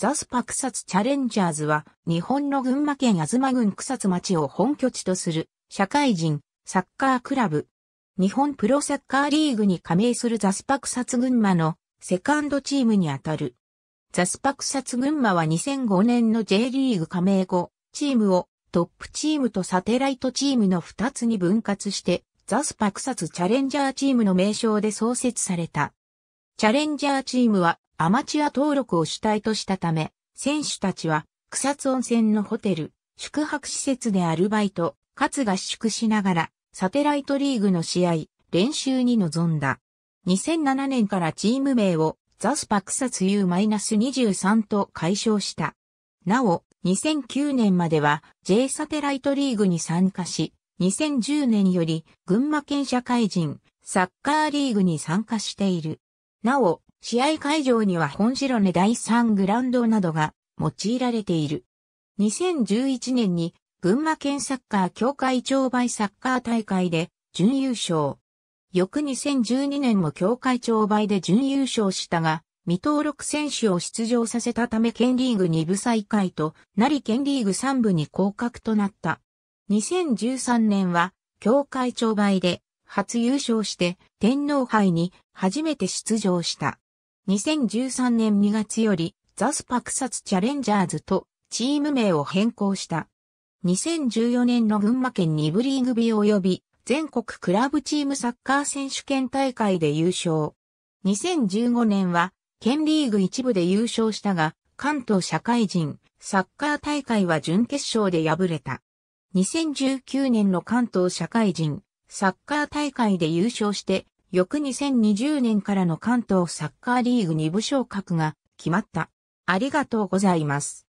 ザスパ草津チャレンジャーズは、日本の群馬県東郡草津町を本拠地とする、社会人、サッカークラブ。日本プロサッカーリーグに加盟するザスパ草津群馬の、セカンドチームにあたる。ザスパ草津群馬は2005年の J リーグ加盟後、チームをトップチームとサテライトチームの2つに分割して、ザスパ草津チャレンジャーチームの名称で創設された。チャレンジャーチームはアマチュア登録を主体としたため、選手たちは草津温泉のホテル、宿泊施設でアルバイト、かつ合宿しながら、サテライトリーグの試合、練習に臨んだ。2007年からチーム名をザスパ草津 U-23 と解消した。なお、2009年までは J サテライトリーグに参加し、2010年より群馬県社会人サッカーリーグに参加している。なお、試合会場には本白根第3グラウンドなどが用いられている。2011年に群馬県サッカー協会長売サッカー大会で準優勝。翌2012年も協会長売で準優勝したが、未登録選手を出場させたため県リーグ2部再開となり県リーグ3部に降格となった。2013年は協会長売で初優勝して天皇杯に初めて出場した。2013年2月よりザスパクサツチャレンジャーズとチーム名を変更した。2014年の群馬県2部リーグ日及び全国クラブチームサッカー選手権大会で優勝。2015年は県リーグ一部で優勝したが、関東社会人サッカー大会は準決勝で敗れた。2019年の関東社会人サッカー大会で優勝して、翌2020年からの関東サッカーリーグ2部昇格が決まった。ありがとうございます。